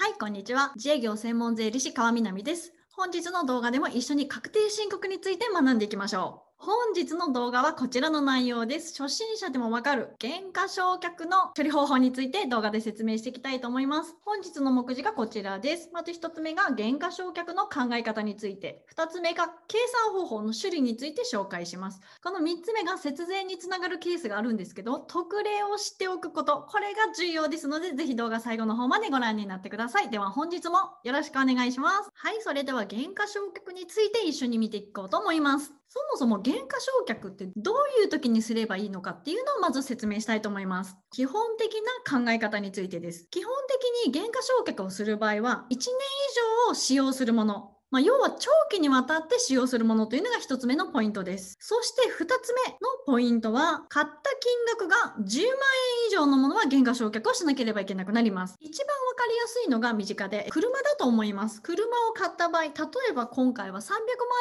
はい、こんにちは。自営業専門税理士川南です。本日の動画でも一緒に確定申告について学んでいきましょう。本日の動画はこちらの内容です。初心者でもわかる減価償却の処理方法について動画で説明していきたいと思います。本日の目次がこちらです。まず1つ目が減価償却の考え方について、2つ目が計算方法の種類について紹介します。この3つ目が節税につながるケースがあるんですけど、特例を知っておくこと、これが重要ですので、ぜひ動画最後の方までご覧になってください。では本日もよろしくお願いします。はい、それでは減価償却について一緒に見ていこうと思います。そもそも減価償却ってどういう時にすればいいのかっていうのをまず説明したいと思います。基本的な考え方についてです。基本的に減価償却をする場合は1年以上を使用するものまあ、要は長期にわたって使用するものというのが1つ目のポイントです。そして2つ目のポイントは、買った金額が10万円以上のものは減価償却をしなければいけなくなります。一番わかりやすいのが身近で、車だと思います。車を買った場合、例えば今回は300万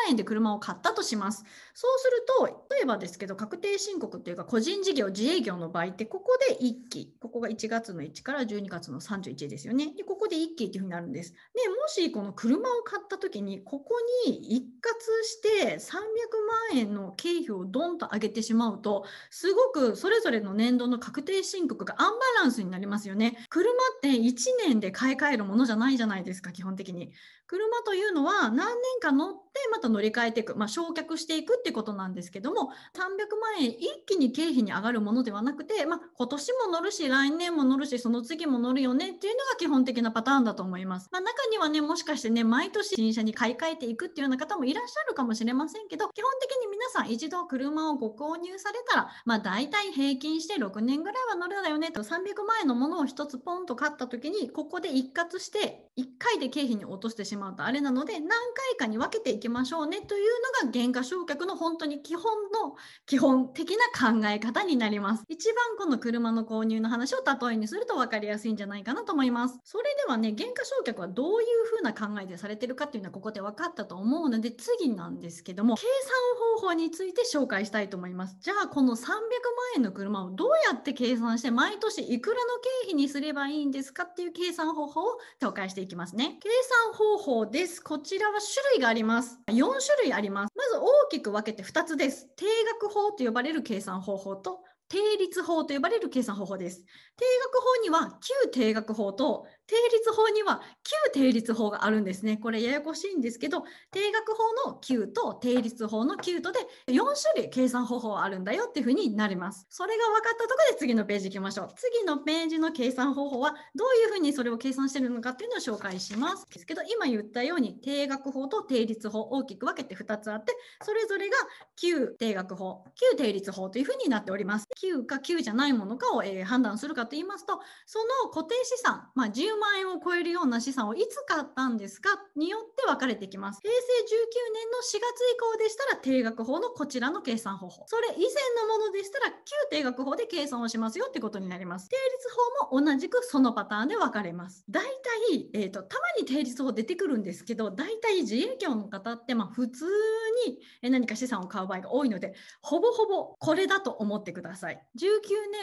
円で車を買ったとします。そうすると、例えばですけど、確定申告というか個人事業、自営業の場合って、ここで1期、ここが1月の1から12月の31ですよね。で、ここで1期っていうふうになるんです。で、もしこの車を買った時きにここに一括して300万円の経費をどんと上げてしまうとすごくそれぞれの年度の確定申告がアンバランスになりますよね。車って1年で買い替えるものじゃないじゃないですか基本的に。車というのは何年か乗ってまた乗り換えていく、まあ、焼却していくってことなんですけども300万円一気に経費に上がるものではなくて、まあ、今年も乗るし来年も乗るしその次も乗るよねっていうのが基本的なパターンだと思います。まあ、中にはねもしかしてね毎年新車に買い替えていくっていうような方もいらっしゃるかもしれませんけど基本的に皆さん一度車をご購入されたら、まあ、大体平均して6年ぐらいは乗るだよねと300万円のものを1つポンと買った時にここで一括して1回で経費に落としてしまうとあれなので何回かに分けていきましょうねというのが減価償却の本当に基本の基本的な考え方になります一番この車の購入の話を例えにすると分かりやすいんじゃないかなと思いますそれではね減価償却はどういうふうな考えでされてるかっていうのはここで分かったと思うので次なんですけども計算方法について紹介したいと思いますじゃあこの300万円の車をどうやって計算して毎年いくらの経費にすればいいんですかっていう計算方法を紹介していきますね計算方法ですこちらは種類があります4種類ありますまず大きく分けて2つです定額法と呼ばれる計算方法と定率法と呼ばれる計算方法です。定額法には旧定額法と定率法には旧定率法があるんですね。これややこしいんですけど、定額法の旧と定率法の旧とで4種類計算方法あるんだよっていうふうになります。それが分かったところで次のページ行きましょう。次のページの計算方法はどういうふうにそれを計算してるのかっていうのを紹介します。ですけど、今言ったように定額法と定率法大きく分けて2つあって、それぞれが旧定額法、旧定率法というふうになっております。9か9じゃないものかを、えー、判断するかと言いますとその固定資産、まあ、10万円を超えるような資産をいつ買ったんですかによって分かれてきます平成19年の4月以降でしたら定額法のこちらの計算方法それ以前のものでしたら旧定額法で計算をしますよってことになります定率法も同じくそのパターンで分かれます大体、えーと、とたまに定率法出てくるんですけど大体自営業の方ってまあ普通に何か資産を買う場合が多いのでほぼほぼこれだと思ってください19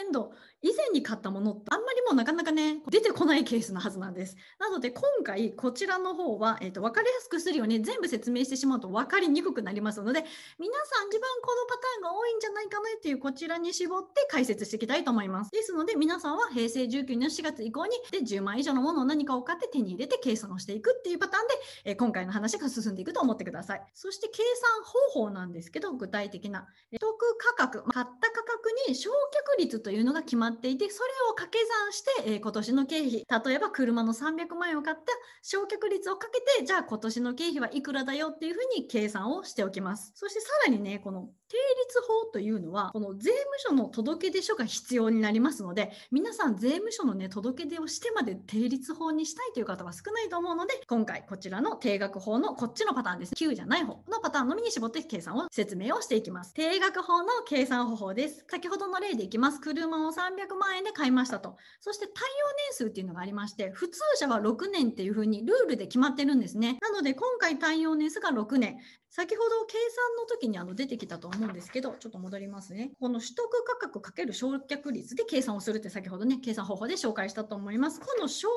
年度以前に買ったものってあんまりもなかなかね出てこないケースのはずなんです。なので今回こちらの方は、えーと、分かりやすくするように全部説明してしまうと分かりにくくなりますので皆さん自分このパターンが多いんじゃないかなっていうこちらに絞って解説していきたいと思います。ですので皆さんは平成19年の4月以降にで10万以上のものを何かを買って手に入れて計算をしていくっていうパターンで、えー、今回の話が進んでいくと思ってください。そして計算方法なんですけど具体的な得価格買った価格に償却率というのが決まっていてそれを掛け算して、えー、今年の経費、例えば車の300万円を買った償却率をかけて、じゃあ今年の経費はいくらだよっていうふうに計算をしておきます。そしてさらにね、この定率法というのは、この税務署の届け出書が必要になりますので、皆さん税務署のね、届け出をしてまで定率法にしたいという方は少ないと思うので、今回こちらの定額法のこっちのパターンです9じゃない方のパターンのみに絞って計算を説明をしていきます。定額法の計算方法です。先ほどの例でいきます。車を300万円で買いましたと。そして対応年数っていうのがありまして、普通車は6年っていうふうにルールで決まってるんですね。なので今回対応年数が6年。先ほど計算の時にあの出てきたと思うんですけど、ちょっと戻りますね。この取得価格×焼却率で計算をするって先ほどね、計算方法で紹介したと思います。この償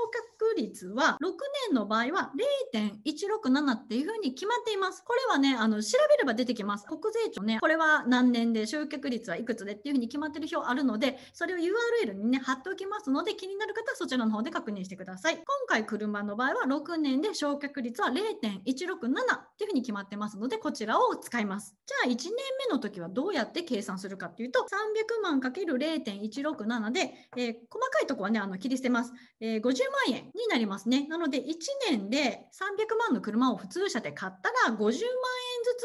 却率は、6年の場合は0.167っていうふうに決まっています。これはね、あの、調べれば出てきます。国税庁ね、これは何年で焼却率はいくつでっていうふうに決まってる表あるので、それを URL にね、貼っておきますので、気になる方はそちらの方で確認してください。今回車の場合は6年で償却率は0.167っていうふうに決まってますので、こちらを使います。じゃあ1年目の時はどうやって計算するかっていうと300万 ×0.167 で、えー、細かいとこはねあの切り捨てます、えー、50万円になりますねなので1年で300万の車を普通車で買ったら50万円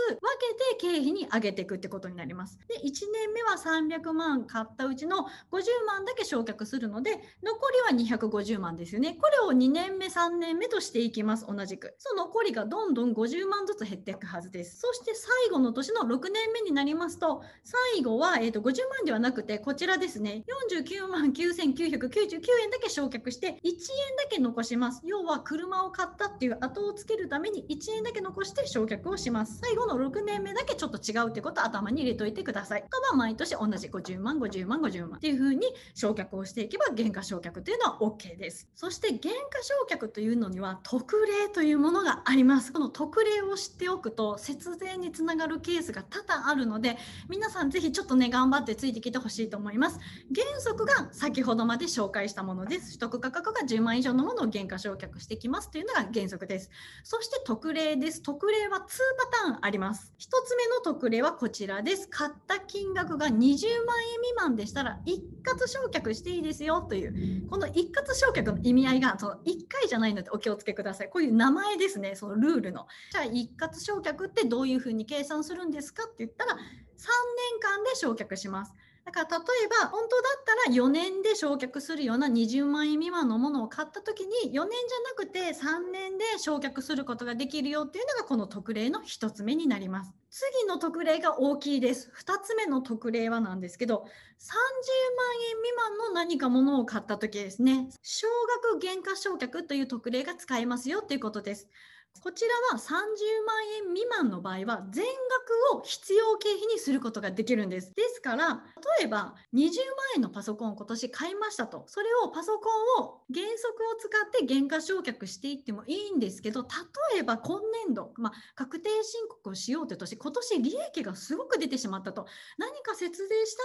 ずつ分けて経費に上げていくってことになります。で、1年目は300万買ったうちの50万だけ償却するので、残りは250万ですよね。これを2年目、3年目としていきます。同じく。その残りがどんどん50万ずつ減っていくはずです。そして最後の年の6年目になりますと、最後は、えー、と50万ではなくて、こちらですね。49万9999円だけ償却して、1円だけ残します。要は車を買ったっていう後をつけるために1円だけ残して償却をします。最後の6年目だけちょっと違うってことを頭に入れといてください。とは毎年同じ50万、50万、50万っていうふうに償却をしていけば減価償却というのは OK です。そして減価償却というのには特例というものがあります。この特例を知っておくと節税につながるケースが多々あるので、皆さんぜひちょっとね、頑張ってついてきてほしいと思います。原則が先ほどまで紹介したものです。取得価格が10万以上のものを減価償却してきますというのが原則です。そして特例です。特例は2パターンあります。1つ目の特例はこちらです。買った金額が20万円未満でしたら一括償却していいですよという、この一括償却の意味合いがその1回じゃないのでお気をつけください。こういう名前ですね、そのルールの。じゃあ一括償却ってどういうふうに計算するんですかって言ったら3年間で償却します。だから例えば本当だったら4年で焼却するような20万円未満のものを買った時に4年じゃなくて3年で焼却することができるよっていうのがこの特例の1つ目になります。次の特例が大きいです。2つ目の特例はなんですけど、30万円未満の何かものを買った時ですね、少額減価償却という特例が使えますよっていうことです。こちらは30万円未満の場合は全額を必要経費にすることができるんです。ですから、例えば20万円のパソコンを今年買いましたと、それをパソコンを原則を使って減価償却していってもいいんですけど、例えば今年度、まあ、確定申告をしようという年、今年利益がすごく出てしまったと、何か節税し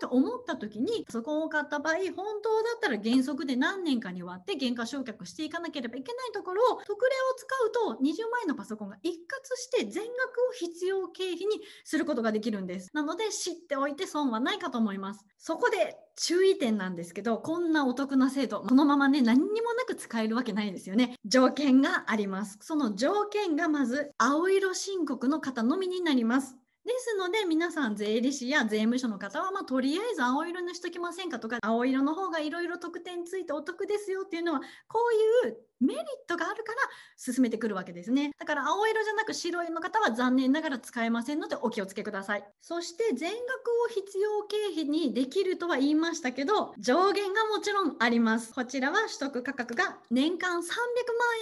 たいなと思った時に、パソコンを買った場合、本当だったら原則で何年かに割って減価償却していかなければいけないところを、特例を使うと20万円のパソコンが一括して全額を必要経費にすることができるんです。なので知っておいて損はないかと思います。そこで注意点なんですけど、こんなお得な制度、このままね、何にもなく使えるわけないですよね。条件があります。その条件がまず、青色申告の方のみになります。ですので皆さん税理士や税務署の方は、まあ、とりあえず青色にしときませんかとか青色の方がいろいろ特典ついてお得ですよっていうのはこういうメリットがあるから進めてくるわけですねだから青色じゃなく白色の方は残念ながら使えませんのでお気をつけくださいそして全額を必要経費にできるとは言いましたけど上限がもちろんありますこちらは取得価格が年間300万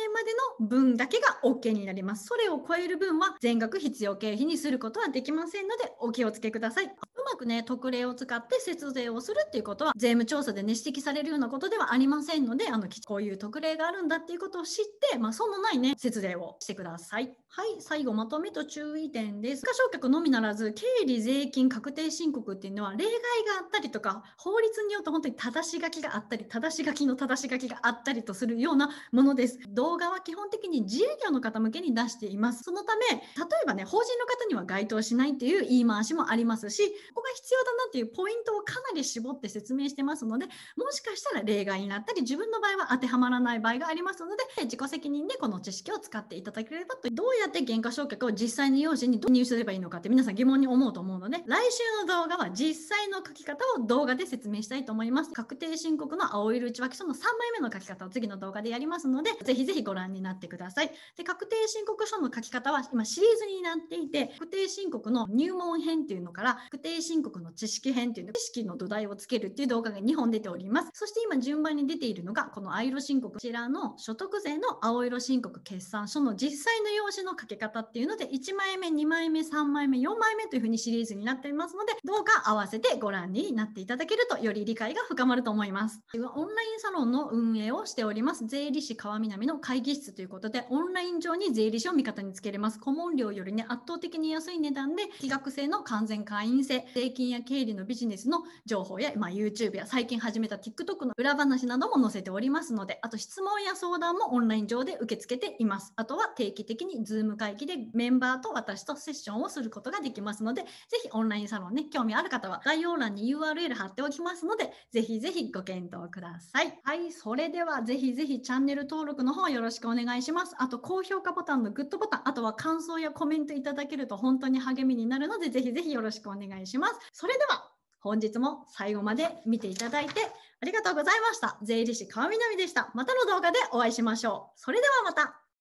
円までの分だけが OK になりますそれを超える分は全額必要経費にすることはできませんのでお気をつけください。うまくね特例を使って節税をするっていうことは税務調査でね指摘されるようなことではありませんのであのこういう特例があるんだっていうことを知って、まあ、損のないね節税をしてください。はい最後まとめと注意点です。過償却のみならず経理税金確定申告っていうのは例外があったりとか法律によって本当に正し書きがあったり正し書きの正し書きがあったりとするようなものです。動画は基本的に自営業の方向けに出しています。そのため例えばね法人の方には該当しないっていう言い回しもありますしここが必要だなっていうポイントをかなり絞って説明してますのでもしかしたら例外になったり自分の場合は当てはまらない場合がありますので自己責任でこの知識を使っていただければとどうやって減価償却を実際の用紙に入手すればいいのかって皆さん疑問に思うと思うので来週の動画は実際の書き方を動画で説明したいと思います確定申告の青色内訳書の3枚目の書き方を次の動画でやりますのでぜひぜひご覧になってくださいで確定申告書の書き方は今シリーズになっていて確定申告の入門編っていうのから確定申告の知識編っていうの知識の土台をつけるっていう動画が2本出ております。そして今順番に出ているのが、この青色申告、こちらの所得税の青色申告決算書の実際の用紙の書け方っていうので、1枚目、2枚目、3枚目、4枚目というふうにシリーズになっていますので、どうか合わせてご覧になっていただけるとより理解が深まると思います。オンラインサロンの運営をしております。税理士川南の会議室ということで、オンライン上に税理士を味方につけれます。顧問料よりね、圧倒的に安い値段で、気学生の完全会員制、税金や経理のビジネスの情報や、まあ、YouTube や最近始めた TikTok の裏話なども載せておりますので、あと質問や相談もオンライン上で受け付けています。あとは定期的に Zoom 会議でメンバーと私とセッションをすることができますので、ぜひオンラインサロンね、興味ある方は概要欄に URL 貼っておきますので、ぜひぜひご検討ください。はい、それではぜひぜひチャンネル登録の方よろしくお願いします。あと高評価ボタンのグッドボタン、あとは感想やコメントいただけると本当に励みになるので、ぜひぜひよろしくお願いします。ます。それでは本日も最後まで見ていただいてありがとうございました。税理士川南でした。またの動画でお会いしましょう。それではまた。